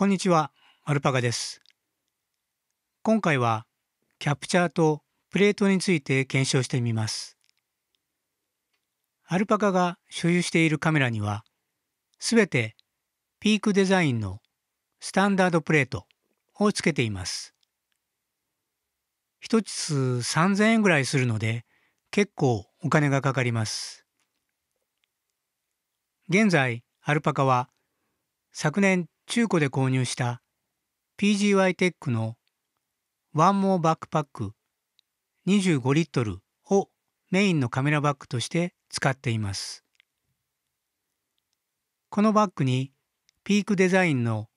こんにちは、アルパカです。今回は、キャプチャーとプレートについて検証してみます。アルパカが所有しているカメラには、すべてピークデザインのスタンダードプレートをつけています。一つ3000円ぐらいするので、結構お金がかかります。現在、アルパカは昨年中古で購入した PGY テックのワンモーバックパック25リットルをメインのカメラバッグとして使っています。このバッグにピークデザインの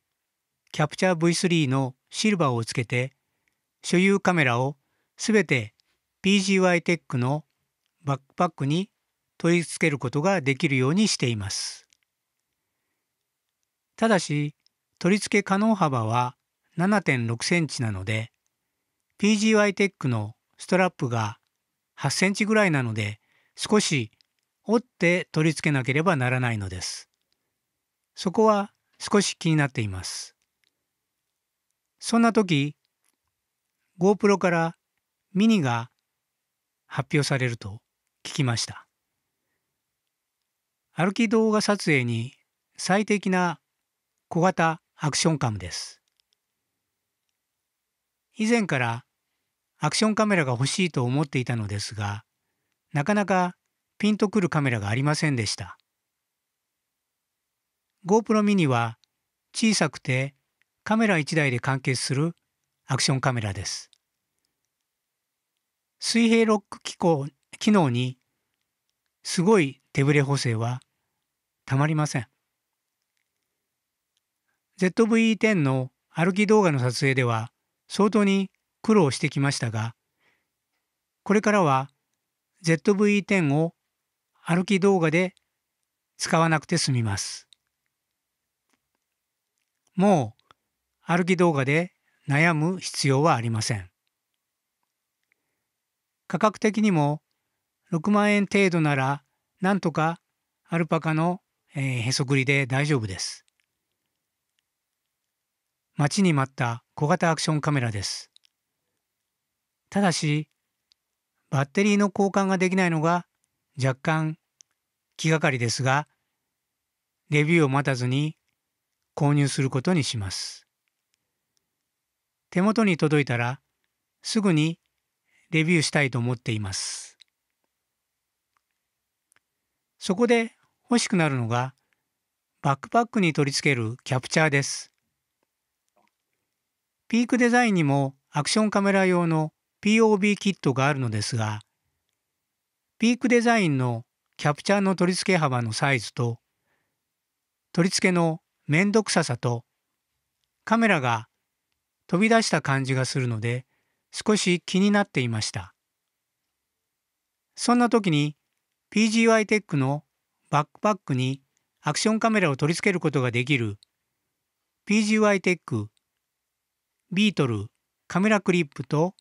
キャプチャー V3 のシルバーをつけて所有カメラをすべて PGY テックのバックパックに取り付けることができるようにしています。ただし取り付け可能幅は7.6センチなので PGY テックのストラップが8センチぐらいなので少し折って取り付けなければならないのです。そこは少し気になっています。そんな時 GoPro からミニが発表されると聞きました。歩き動画撮影に最適な小型アクションカムです。以前からアクションカメラが欲しいと思っていたのですが、なかなかピンとくるカメラがありませんでした。GoPro mini は小さくてカメラ1台で完結するアクションカメラです。水平ロック機構機能にすごい手ぶれ補正はたまりません。z v 1 0の歩き動画の撮影では相当に苦労してきましたが、これからは z v 1 0を歩き動画で使わなくて済みます。もう歩き動画で悩む必要はありません。価格的にも6万円程度ならなんとかアルパカのへそくりで大丈夫です。待ちに待った小型アクションカメラです。ただし、バッテリーの交換ができないのが若干気がかりですが、レビューを待たずに購入することにします。手元に届いたらすぐにレビューしたいと思っています。そこで欲しくなるのがバックパックに取り付けるキャプチャーです。ピークデザインにもアクションカメラ用の POB キットがあるのですが、ピークデザインのキャプチャーの取り付け幅のサイズと、取り付けの面倒くささと、カメラが飛び出した感じがするので、少し気になっていました。そんな時に PGY テックのバックパックにアクションカメラを取り付けることができる PGY テックビートルカメラクリップと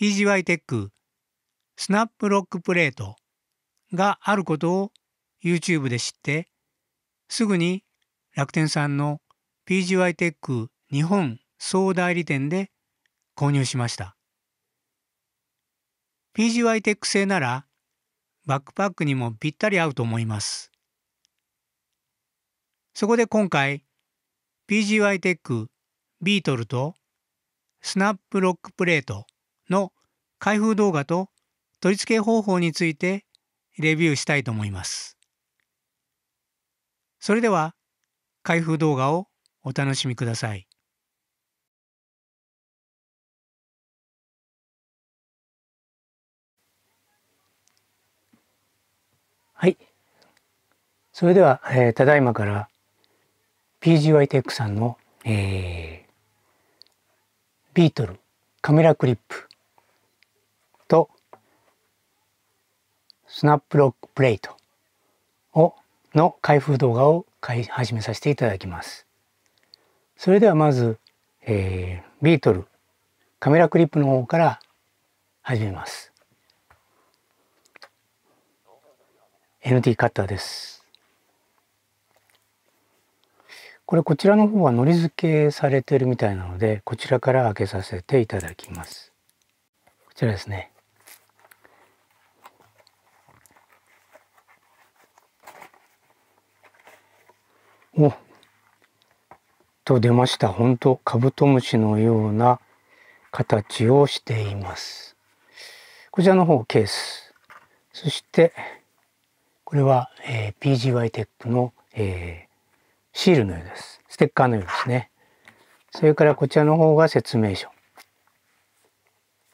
PGY テックスナップロックプレートがあることを YouTube で知ってすぐに楽天さんの PGY テック日本総代理店で購入しました PGY テック製ならバックパックにもぴったり合うと思いますそこで今回 PGY テックビートルとスナップロックプレートの開封動画と取り付け方法についてレビューしたいと思います。それでは開封動画をお楽しみください。はい。それでは、えー、ただいまから PGYTech さんの、えー、ビートルカメラクリップとスナップロックプレートをの開封動画を始めさせていただきます。それではまず、えー、ビートルカメラクリップの方から始めます。NT カッターです。これこちらの方はのり付けされてるみたいなのでこちらから開けさせていただきますこちらですねおと出ました本当カブトムシのような形をしていますこちらの方ケースそしてこれは、えー、PGY テックの、えー、シールのようです。ステッカーのようですね。それからこちらの方が説明書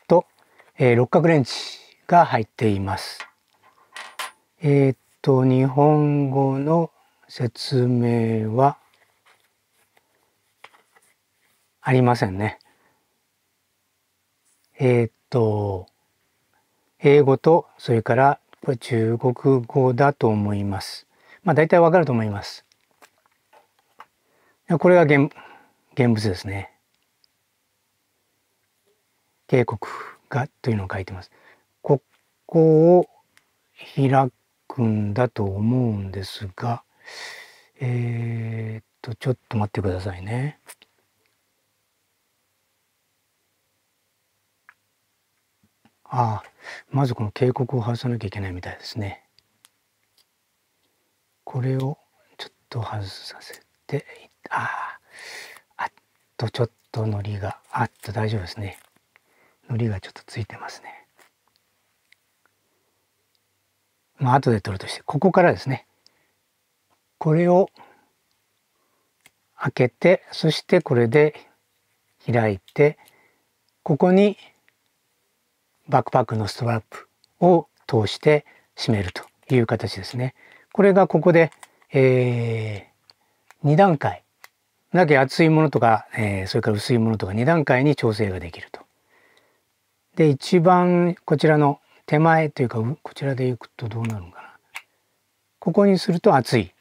と、えー、六角レンチが入っています。えー、っと、日本語の説明はありませんね。えー、っと、英語と、それからこれ中国語だと思います。まあ大体わかると思います。これが現現物ですね。警告がというのを書いてます。ここを開くんだと思うんですが、えー、っと、ちょっと待ってくださいね。ああ、まずこの警告を外さなきゃいけないみたいですね。これをちょっと外させてああっとちょっとのりがあっと大丈夫ですねのりがちょっとついてますねまあ後で取るとしてここからですねこれを開けてそしてこれで開いてここにバックパックのストラップを通して締めるという形ですね。これがここで、えー、2段階だけ厚いものとか、えー、それから薄いものとか2段階に調整ができると。で一番こちらの手前というかこちらでいくとどうなるのかなここにすると厚い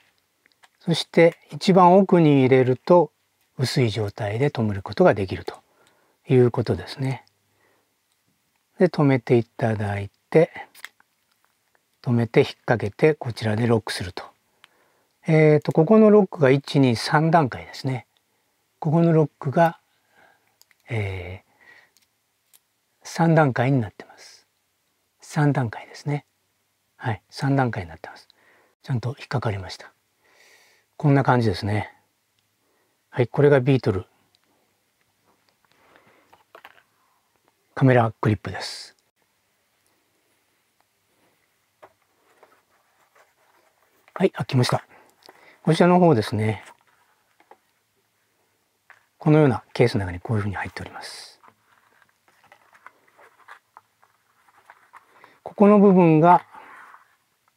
そして一番奥に入れると薄い状態で止めることができるということですね。で止めていただいて止めて引っ掛けてこちらでロックすると。えっ、ー、と、ここのロックが1、2、3段階ですね。ここのロックが、えー、3段階になってます。3段階ですね。はい、3段階になってます。ちゃんと引っかかりました。こんな感じですね。はい、これがビートルカメラクリップです。はい、開きました。こちらの方ですね。このようなケースの中にこういうふうに入っております。ここの部分が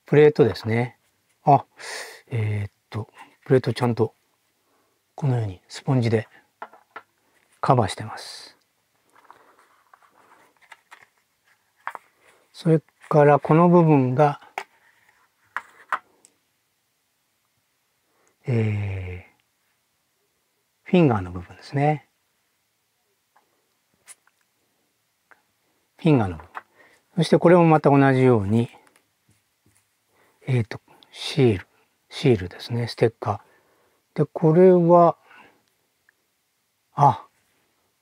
プレートですね。あ、えー、っと、プレートちゃんとこのようにスポンジでカバーしてます。それからこの部分がえー、フィンガーの部分ですね。フィンガーの部分。そしてこれもまた同じように、えっ、ー、と、シール、シールですね、ステッカー。で、これは、あ、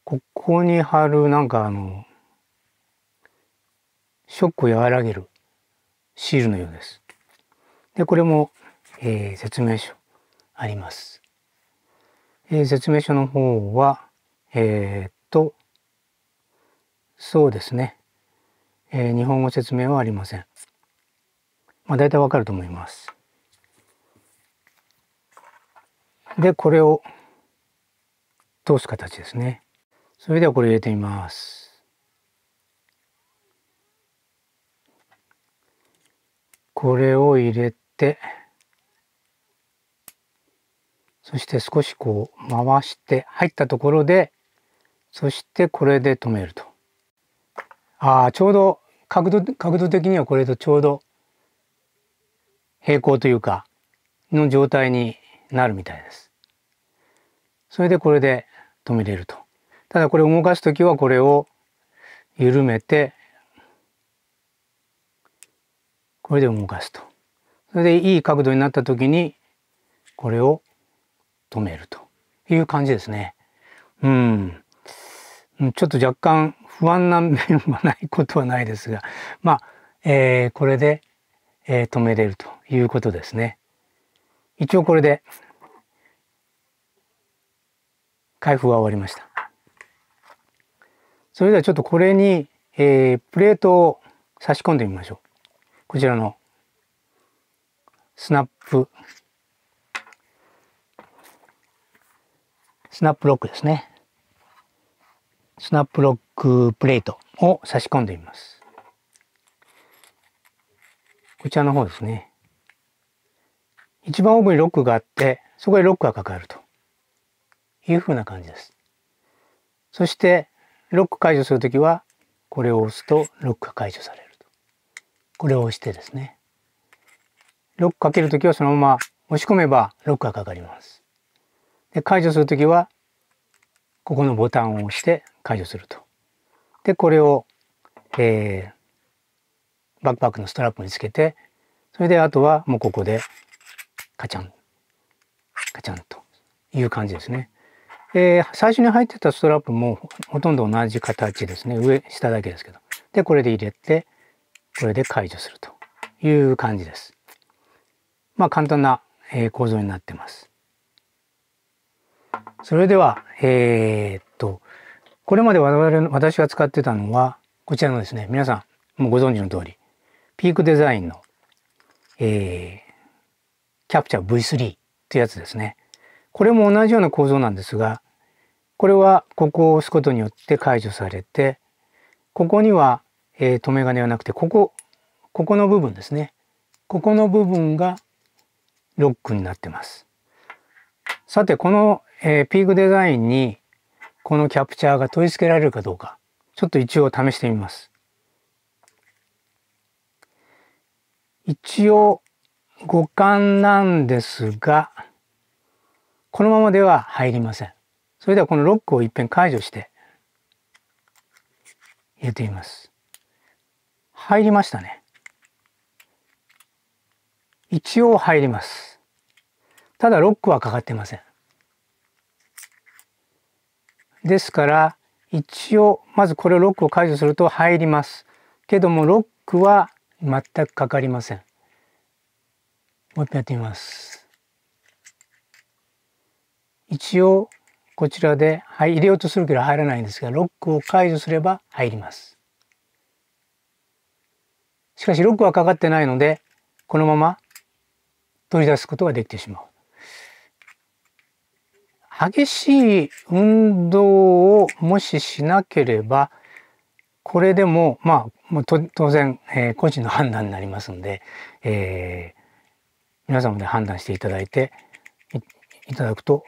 ここに貼る、なんかあの、ショックを和らげるシールのようです。で、これも、えー、説明書。あります。えー、説明書の方は、えー、っと、そうですね、えー、日本語説明はありません。まあ、大体わかると思います。で、これを通す形ですね。それではこれ入れてみます。これを入れて、そして少しこう回して入ったところでそしてこれで止めるとああちょうど角度角度的にはこれとちょうど平行というかの状態になるみたいです。それでこれで止めれると。ただこれを動かす時はこれを緩めてこれで動かすと。それでいい角度になった時にこれを止めるという感じですね。うん。ちょっと若干不安な面はないことはないですが、まあ、えー、これで、えー、止めれるということですね。一応これで開封は終わりました。それではちょっとこれに、えー、プレートを差し込んでみましょう。こちらのスナップスナップロックですね。スナップロックプレートを差し込んでみます。こちらの方ですね。一番奥にロックがあって、そこにロックがかかるという風な感じです。そして、ロック解除するときは、これを押すとロックが解除されると。これを押してですね。ロックかけるときはそのまま押し込めばロックがかかります。で解除する時はここのボタンを押して解除すると。でこれを、えー、バックパックのストラップにつけてそれであとはもうここでカチャンカチャンという感じですね。で最初に入ってたストラップもほとんど同じ形ですね上下だけですけど。でこれで入れてこれで解除するという感じです。まあ簡単な構造になってます。それでは、えー、っと、これまで我々、私が使ってたのは、こちらのですね、皆さん、もうご存知の通り、ピークデザインの、えー、キャプチャー V3 というやつですね。これも同じような構造なんですが、これはここを押すことによって解除されて、ここには、えー、留め金はなくて、ここ、ここの部分ですね。ここの部分がロックになってます。さて、このえー、ピークデザインにこのキャプチャーが取り付けられるかどうか、ちょっと一応試してみます。一応五感なんですが、このままでは入りません。それではこのロックを一遍解除して入れてみます。入りましたね。一応入ります。ただロックはかかってません。ですから一応まずこれをロックを解除すると入りますけどもロックは全くかかりませんもう一回やってみます一応こちらで入れようとするけど入らないんですがロックを解除すれば入りますしかしロックはかかってないのでこのまま取り出すことができてしまう激しい運動をもししなければ、これでも、まあ、もう当然、えー、個人の判断になりますので、えー、皆様で判断していただいていただくと、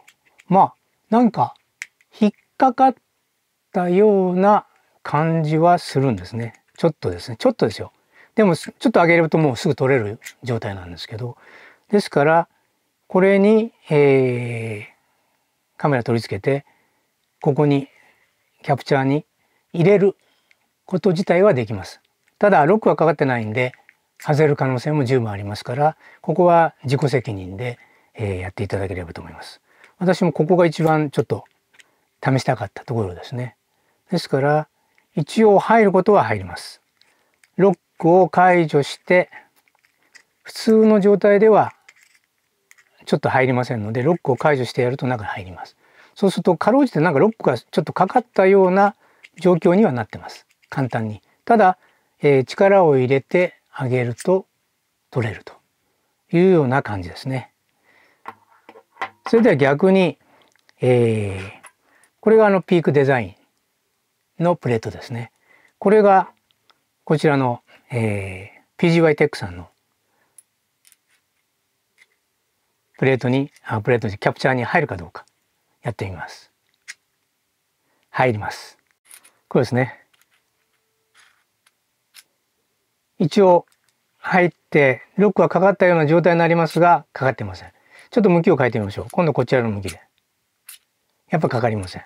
まあ、なんか、引っかかったような感じはするんですね。ちょっとですね。ちょっとですよ。でも、ちょっと上げるともうすぐ取れる状態なんですけど。ですから、これに、えー、カメラ取り付けてここにキャプチャーに入れること自体はできます。ただロックはかかってないんで外れる可能性も十分ありますからここは自己責任で、えー、やっていただければと思います。私もここが一番ちょっと試したかったところですね。ですから一応入ることは入ります。ロックを解除して普通の状態ではちょっと入りませんのでロックを解除してやると中に入りますそうするとかろうじてなんかロックがちょっとかかったような状況にはなってます簡単にただ、えー、力を入れてあげると取れるというような感じですねそれでは逆に、えー、これがあのピークデザインのプレートですねこれがこちらの、えー、PGY テックさんのプレートにあプレートにキャプチャーに入るかどうかやってみます入りますこうですね一応入ってロックはかかったような状態になりますがかかってませんちょっと向きを変えてみましょう今度こちらの向きでやっぱかかりません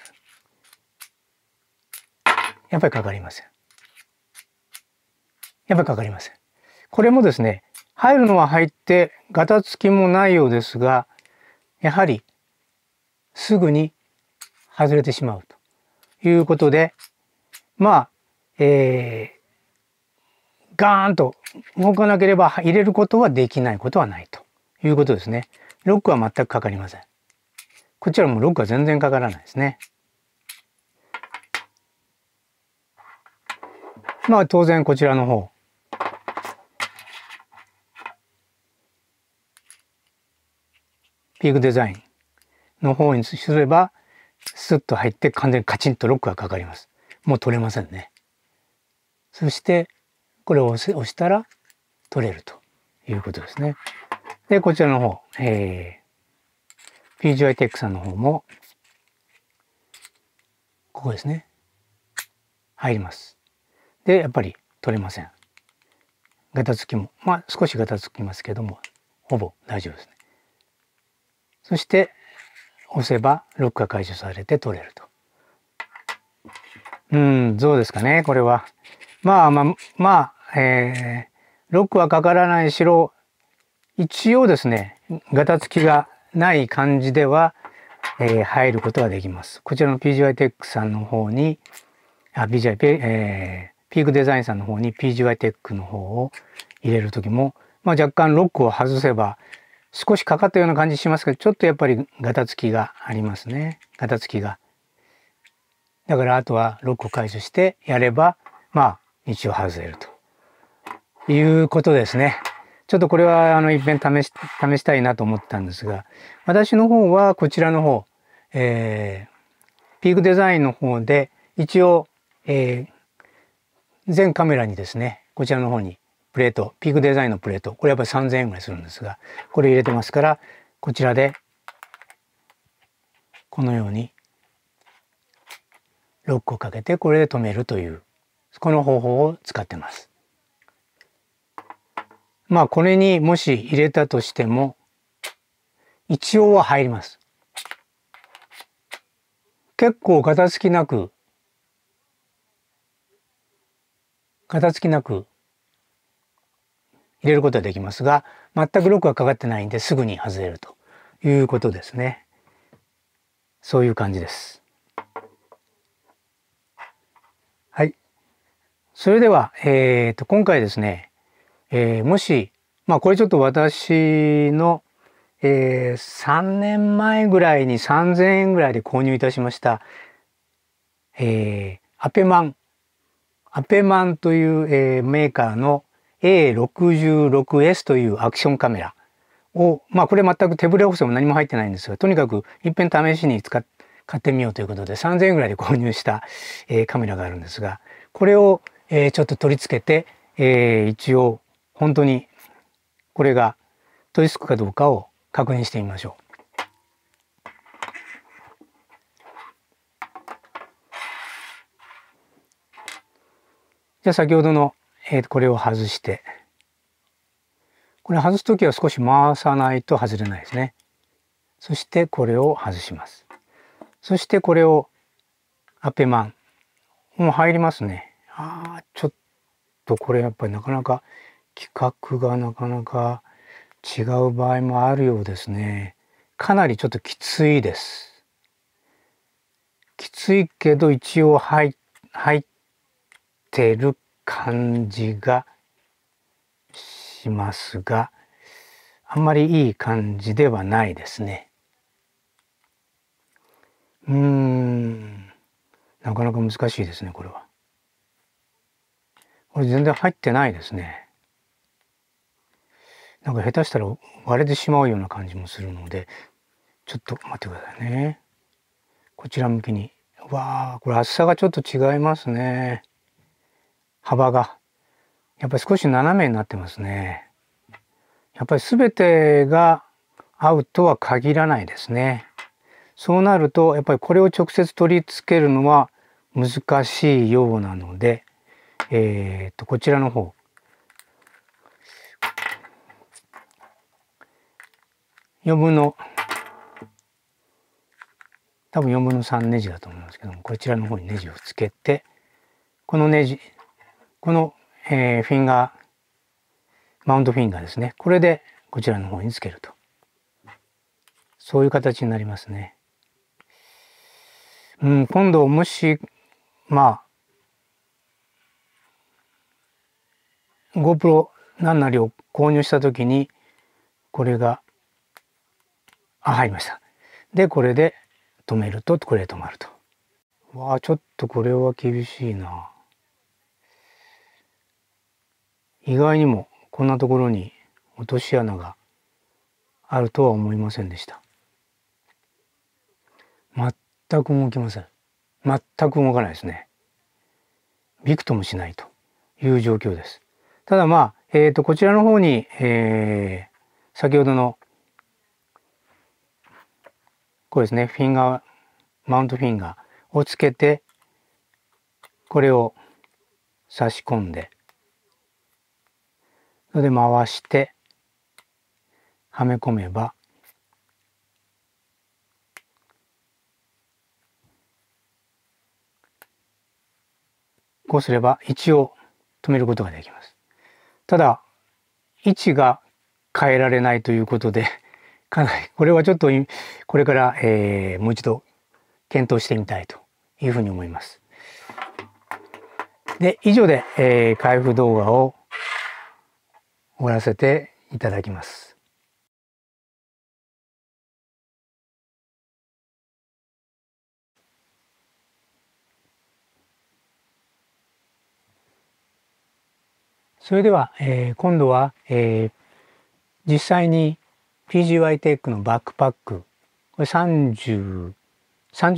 やっぱりかかりませんやっぱりかかりませんこれもですね入るのは入ってガタつきもないようですがやはりすぐに外れてしまうということでまあえー、ガーンと動かなければ入れることはできないことはないということですね。ロックは全くかかりません。こちらもロックは全然かからないですね。まあ当然こちらの方ピークデザインの方にすれば、スッと入って完全にカチンとロックがかかります。もう取れませんね。そして、これを押したら取れるということですね。で、こちらの方、えー、PGI Tech さんの方も、ここですね。入ります。で、やっぱり取れません。ガタつきも、まあ少しガタつきますけども、ほぼ大丈夫ですね。そして押せばロックが解除されて取れると。うん、そうですかね、これは。まあまあ、まあ、えー、ロックはかからないしろ、一応ですね、ガタつきがない感じでは、えー、入ることができます。こちらの p g y テックさんの方に、あ、p g y えー、ピークデザインさんの方に p g y テックの方を入れる時も、まあ、若干ロックを外せば、少しかかったような感じしますけど、ちょっとやっぱりガタつきがありますね。ガタつきが。だからあとはロックを解除してやれば、まあ、一応外れるということですね。ちょっとこれはあの一遍試し、試したいなと思ったんですが、私の方はこちらの方、えー、ピークデザインの方で一応、えー、全カメラにですね、こちらの方にプレートピークデザインのプレートこれやっぱり3000円ぐらいするんですがこれ入れてますからこちらでこのようにロックをかけてこれで止めるというこの方法を使ってます。まあこれにもし入れたとしても一応は入ります。結構片付きなく片付きなく入れることはできますが全くロックがかかってないんですぐに外れるということですねそういう感じですはいそれでは、えーと、と今回ですね、えー、もしまあこれちょっと私の、えー、3年前ぐらいに3,000円ぐらいで購入いたしました、えー、アペマンアペマンという、えー、メーカーの A66S というアクションカメラを、まあこれ全く手ぶれ補正も何も入ってないんですが、とにかく一遍試しに使っ買ってみようということで3000円ぐらいで購入した、えー、カメラがあるんですが、これを、えー、ちょっと取り付けて、えー、一応本当にこれが取り付くかどうかを確認してみましょう。じゃあ先ほどのえー、これを外して、これ外す時は少し回さないと外れないですね。そしてこれを外します。そしてこれをアペマン。もう入りますね。ああ、ちょっとこれやっぱりなかなか規格がなかなか違う場合もあるようですね。かなりちょっときついです。きついけど一応入入ってる感じがしますがあんまりいい感じではないですね。うーんなかなか難しいですねこれは。これ全然入ってないですね。なんか下手したら割れてしまうような感じもするのでちょっと待ってくださいね。こちら向きに。わあこれ厚さがちょっと違いますね。幅がやっぱり少し斜めになってますね。やっぱり全てが合うとは限らないですね。そうなるとやっぱりこれを直接取り付けるのは難しいようなので、えっ、とこちらの方4分の多分4分の3ネジだと思うんですけどもこちらの方にネジをつけてこのネジこの、えー、フィンガー、マウントフィンガーですね。これでこちらの方につけると。そういう形になりますね。うん、今度もし、まあ、GoPro 何なりを購入した時に、これが、あ、入りました。で、これで止めると、これで止まると。わあ、ちょっとこれは厳しいな。意外にもこんなところに落とし穴があるとは思いませんでした全く動きません全く動かないですねびくともしないという状況ですただまあ、えーと、とこちらの方に、えー、先ほどのこうですねフィンガーマウントフィンガーをつけてこれを差し込んでそれで回してはめ込めばこうすれば一応止めることができます。ただ位置が変えられないということでかなりこれはちょっとこれから、えー、もう一度検討してみたいというふうに思います。で以上で、えー、開封動画を終わらせていただきます。それでは、えー、今度は、えー、実際に PGY テックのバックパックこれ3030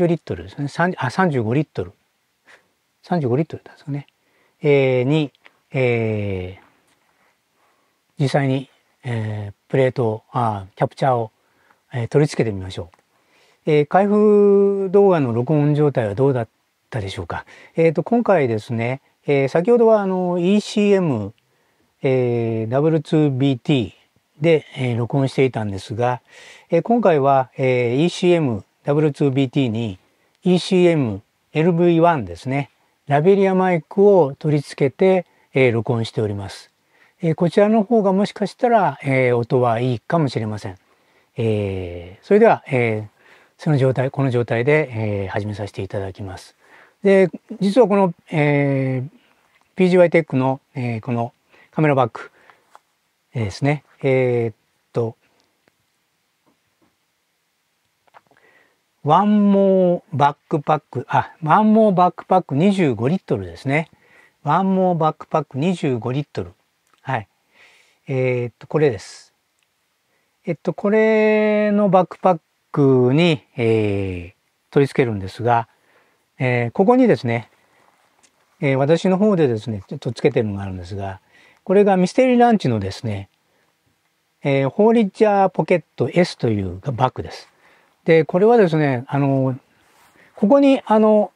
リットルですね30あ35リットル35リットルですよね、えー、に、えー、実際に、えー、プレートをあキャプチャーを、えー、取り付けてみましょう、えー、開封動画の録音状態はどうだったでしょうか、えーと、と今回ですね、えー、先ほどはあの ECM、えー、W2BT で、えー、録音していたんですが、えー、今回は、えー、ECM W2BT に ECM LV1 ですねラベリアマイクを取り付けて、えー、録音しておりますえー、こちらの方がもしかしたら、えー、音はいいかもしれません。えー、それでは、えその状態、この状態で、え始めさせていただきます。で、実はこの、え PGY テックの、えこのカメラバッグですね。えっと、ワンモーバックパック、あ、ワンモーバックパック25リットルですね。ワンモーバックパック25リットル。はい。えー、っと、これです。えっと、これのバックパックに、えー、取り付けるんですが、えー、ここにですね、えー、私の方でですね、ちょっとつけてるのがあるんですが、これがミステリーランチのですね、えー、ホーリッジャーポケット S というバッグです。で、これはですね、あの、ここにあの、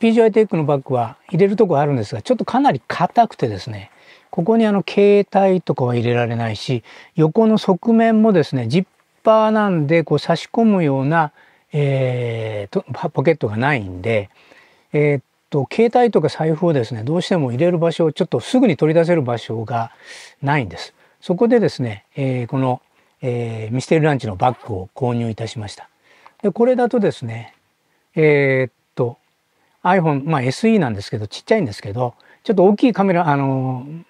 PGI テックのバッグは入れるとこあるんですが、ちょっとかなり硬くてですね、ここにあの携帯とかは入れられないし横の側面もですねジッパーなんでこう差し込むような、えー、ポケットがないんで、えー、っと携帯とか財布をですねどうしても入れる場所をちょっとすぐに取り出せる場所がないんです。そこでですね、えー、この、えー、ミステリーランチのバッグを購入いたしました。でこれだとですね、えー、っと iPhone、まあ、SE なんですけどちっちゃいんですけどちょっと大きいカメラあのー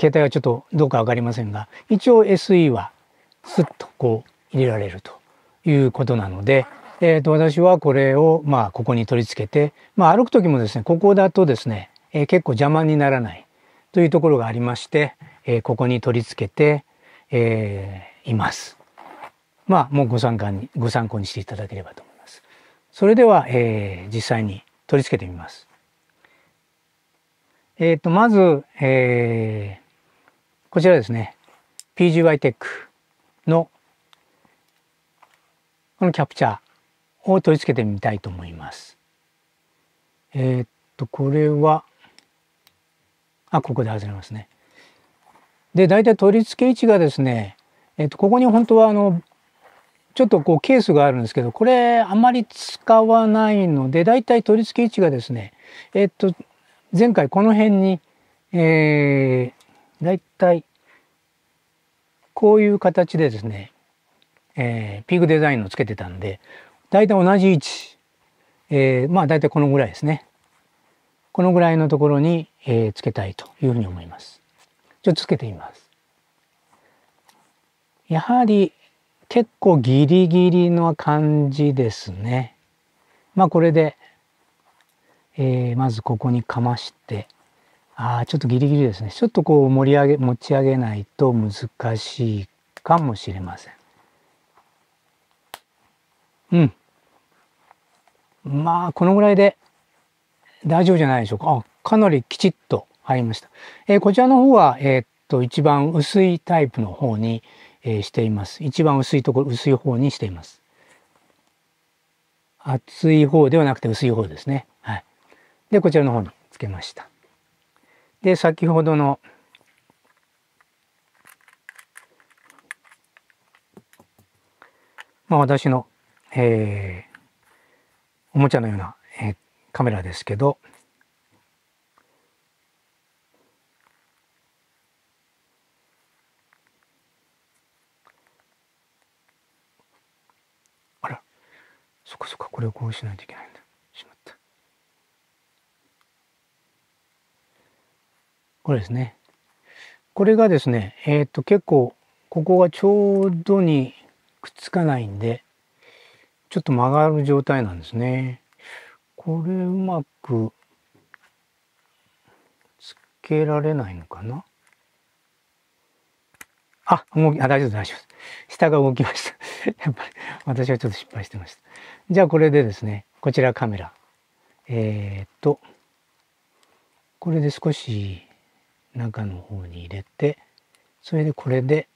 携帯はちょっとどうか分かりませんが一応 SE はスッとこう入れられるということなので、えー、と私はこれをまあここに取り付けて、まあ、歩く時もですねここだとですね、えー、結構邪魔にならないというところがありまして、えー、ここに取り付けて、えー、います。まあもうご参加にご参考にしていただければと思います。それでは、えー、実際に取り付けてみます。えっ、ー、と、まず、えー、こちらですね。PGY テックの、このキャプチャーを取り付けてみたいと思います。えっ、ー、と、これは、あ、ここで外れますね。で、大体取り付け位置がですね、えっ、ー、と、ここに本当はあの、ちょっとこうケースがあるんですけど、これあまり使わないので、だいたい取り付け位置がですね、えっ、と、前回この辺に、えー、だいたいこういう形でですね、えー、ピークデザインをつけてたんで、だいたい同じ位置、えー、まあだいたいこのぐらいですね。このぐらいのところに、えー、つけたいというふうに思います。ちょっとつけてみます。やはり結構ギリギリの感じですね。まあこれで、えー、まずここにかましてああちょっとギリギリですねちょっとこう盛り上げ持ち上げないと難しいかもしれませんうんまあこのぐらいで大丈夫じゃないでしょうかあかなりきちっと入りました、えー、こちらの方はえー、っと一番薄いタイプの方に、えー、しています一番薄いところ薄い方にしています厚い方ではなくて薄い方ですねでこちらの方につけましたで先ほどのまあ私の、えおもちゃのような、えカメラですけどあらそっかそっかこれをこうしないといけないこれですね。これがですね、えー、っと結構ここがちょうどにくっつかないんで、ちょっと曲がる状態なんですね。これうまくつけられないのかなあ、もう、あ、大丈夫大丈夫下が動きました。やっぱり、私はちょっと失敗してました。じゃあ、これでですね、こちらカメラ。えー、っと、これで少し中の方に入れてそれでこれで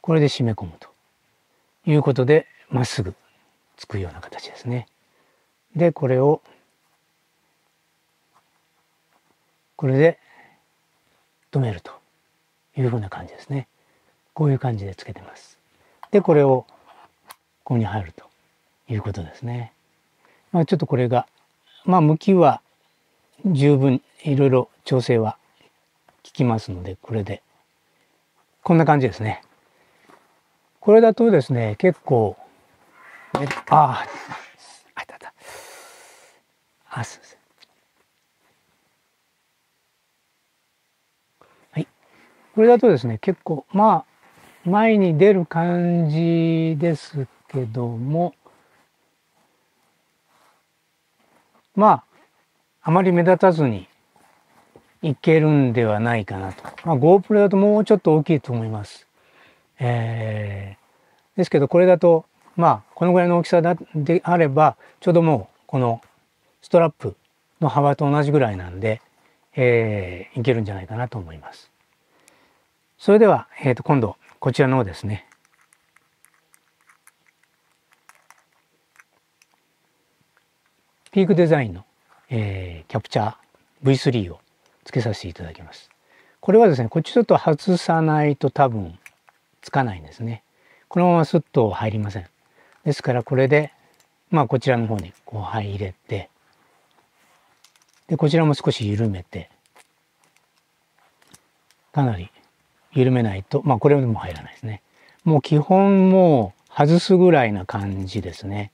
これで締め込むということでまっすぐつくような形ですね。でこれをこれで止めるというふうな感じですね。こういう感じでつけてます。でこれをここに入るということですね。まあ、ちょっとこれがまあ向きは十分いろいろ調整は効きますので、これで。こんな感じですね。これだとですね、結構、ね、ああ、あったあった。あ、すいません。はい。これだとですね、結構、まあ、前に出る感じですけども、まあ、あまり目立たずにいけるんではないかなと。まあ、GoPro だともうちょっと大きいと思います。えー、ですけどこれだとまあこのぐらいの大きさであればちょうどもうこのストラップの幅と同じぐらいなんで、えー、いけるんじゃないかなと思います。それでは、えー、と今度こちらのですねピークデザインのえー、キャプチャー V3 をつけさせていただきます。これはですね、こっちちょっと外さないと多分つかないんですね。このまますっと入りません。ですからこれで、まあこちらの方にこう入れて、で、こちらも少し緩めて、かなり緩めないと、まあこれも入らないですね。もう基本もう外すぐらいな感じですね。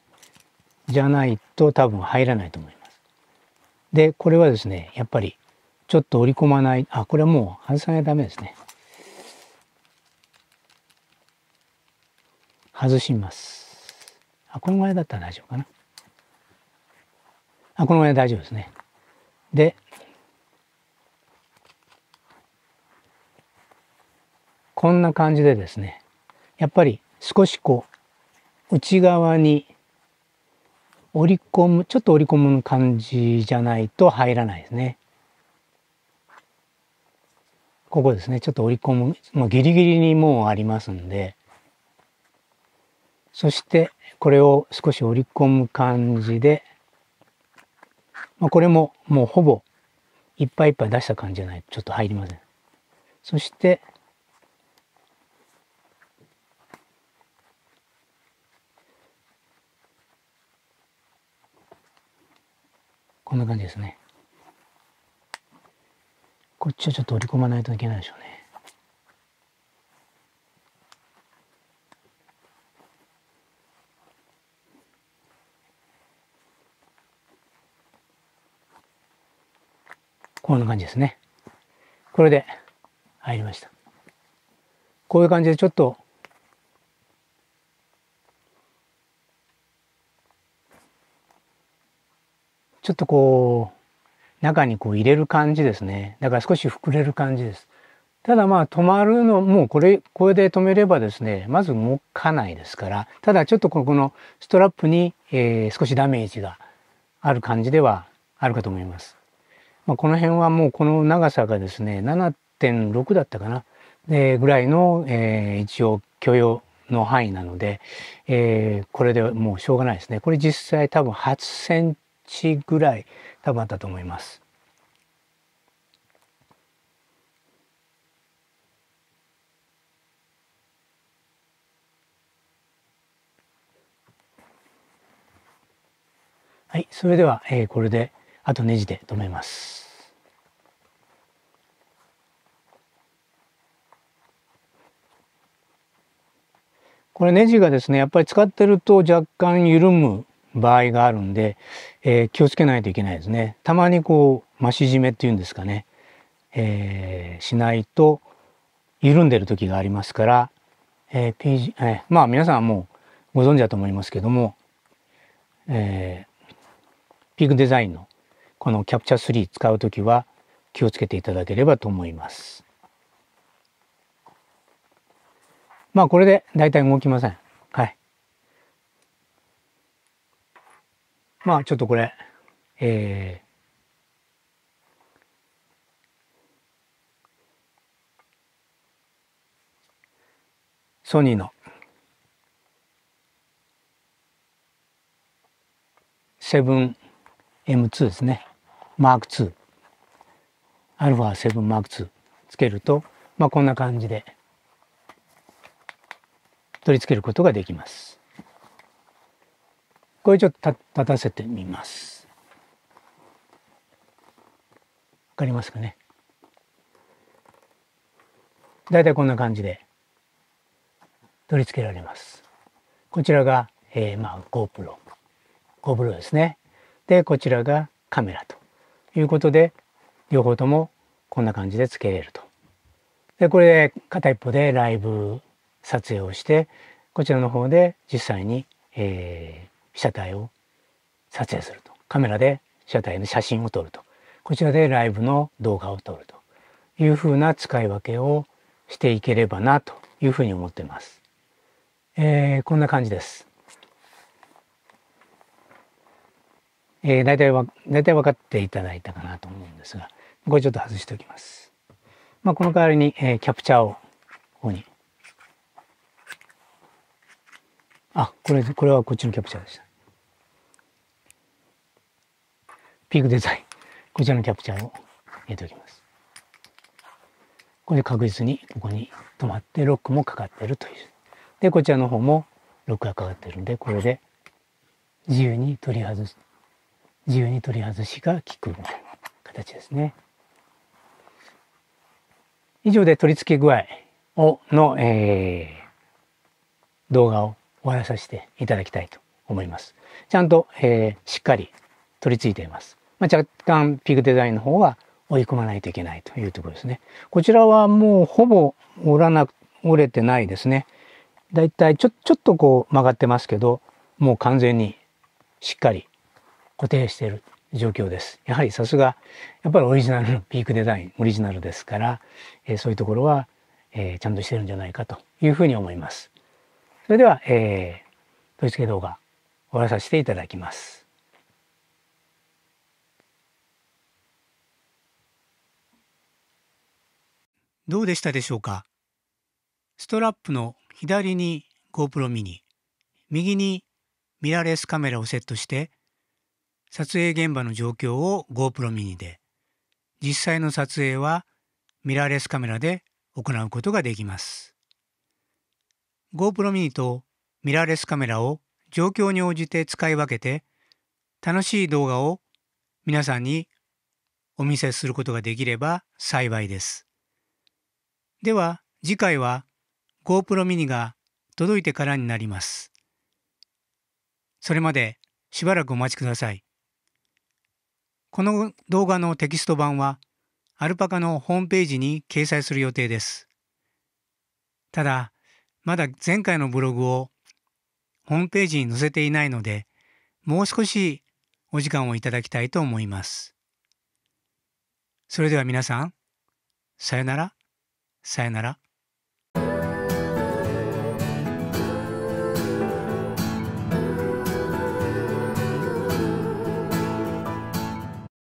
じゃないと多分入らないと思います。でこれはですねやっぱりちょっと折り込まないあこれはもう外さないとダメですね外しますあこのぐらいだったら大丈夫かなあこのぐらい大丈夫ですねでこんな感じでですねやっぱり少しこう内側に折り込む、ちょっと折り込む感じじゃないと入らないですね。ここですね、ちょっと折り込む、もうギリギリにもうありますんで、そしてこれを少し折り込む感じで、まあ、これももうほぼいっぱいいっぱい出した感じじゃないとちょっと入りません。そしてこんな感じですねこっちはちょっと折り込まないといけないでしょうねこんな感じですねこれで入りましたこういう感じでちょっとちょっとこう、中にこう入れる感じですね。だから少し膨れる感じです。ただまあ止まるの、もうこれ、これで止めればですね、まず動かないですから、ただちょっとこのストラップに、えー、少しダメージがある感じではあるかと思います。まあ、この辺はもうこの長さがですね、7.6だったかな、でぐらいの、えー、一応許容の範囲なので、えー、これでもうしょうがないですね。これ実際多分8セン日ぐらい多分あったと思います。はい、それでは、えー、これであとネジで止めます。これネジがですねやっぱり使ってると若干緩む場合があるんで、えー、気をつけないといけないですね。たまにこう、増し締めっていうんですかね、えー、しないと緩んでる時がありますから、えー PG えー、まあ皆さんはもうご存知だと思いますけども、えー、ピークデザインのこのキャプチャー3使う時は気をつけていただければと思います。まあこれで大体動きません。まあちょっとこれ、えー、ソニーのセブン M2 ですね。マーク2。アルファセブンマーク2つけると、まあこんな感じで取り付けることができます。これちょっと立たせてみます。わかりますかね。だいたいこんな感じで取り付けられます。こちらが、えー、まあ GoPro。GoPro ですね。で、こちらがカメラということで、両方ともこんな感じで付けれると。で、これで片一方でライブ撮影をして、こちらの方で実際に、えー、被写体を撮影するとカメラで被写体の写真を撮るとこちらでライブの動画を撮るというふうな使い分けをしていければなというふうに思っています。えー、こんな感じです。えー、大体は、大体分かっていただいたかなと思うんですが、これちょっと外しておきます。まあ、この代わりに、えー、キャプチャーをここにあ、これ、これはこっちのキャプチャーでした。ピークデザイン。こちらのキャプチャーを入れておきます。これで確実にここに止まってロックもかかってるという。で、こちらの方もロックがかかってるんで、これで自由に取り外す。自由に取り外しが効くみたいな形ですね。以上で取り付け具合をの、えー、動画をお話しさせていただきたいと思います。ちゃんと、えー、しっかり取り付いています。まあ、若干ピグデザインの方は追い込まないといけないというところですね。こちらはもうほぼ折らな、折れてないですね。だいたいちょ、ちょっとこう曲がってますけど、もう完全にしっかり固定している状況です。やはりさすが、やっぱりオリジナルのピークデザイン、オリジナルですから、えー、そういうところは、えー、ちゃんとしてるんじゃないかというふうに思います。それでは、えー、取り付け動画終わらさせていただきます。どうでしたでしょうかストラップの左に GoPro m i 右にミラーレスカメラをセットして撮影現場の状況を GoPro m i で実際の撮影はミラーレスカメラで行うことができます。GoPro mini とミラーレスカメラを状況に応じて使い分けて楽しい動画を皆さんにお見せすることができれば幸いです。では次回は GoPro mini が届いてからになります。それまでしばらくお待ちください。この動画のテキスト版はアルパカのホームページに掲載する予定です。ただ、まだ前回のブログをホームページに載せていないので、もう少しお時間をいただきたいと思います。それでは皆さん、さよなら、さよなら。